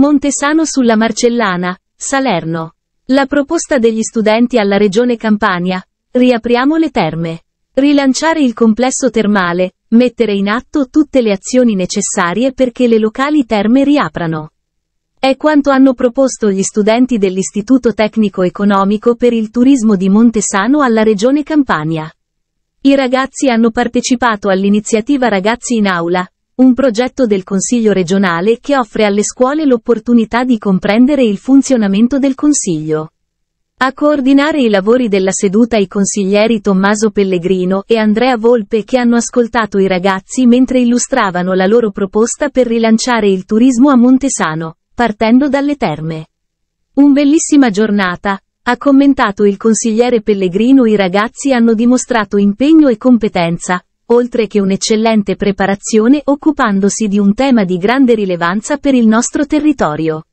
Montesano sulla Marcellana, Salerno. La proposta degli studenti alla Regione Campania. Riapriamo le terme. Rilanciare il complesso termale, mettere in atto tutte le azioni necessarie perché le locali terme riaprano. È quanto hanno proposto gli studenti dell'Istituto Tecnico Economico per il Turismo di Montesano alla Regione Campania. I ragazzi hanno partecipato all'iniziativa Ragazzi in Aula, un progetto del Consiglio regionale che offre alle scuole l'opportunità di comprendere il funzionamento del Consiglio. A coordinare i lavori della seduta i consiglieri Tommaso Pellegrino e Andrea Volpe che hanno ascoltato i ragazzi mentre illustravano la loro proposta per rilanciare il turismo a Montesano, partendo dalle terme. Un bellissima giornata, ha commentato il consigliere Pellegrino i ragazzi hanno dimostrato impegno e competenza, oltre che un'eccellente preparazione occupandosi di un tema di grande rilevanza per il nostro territorio.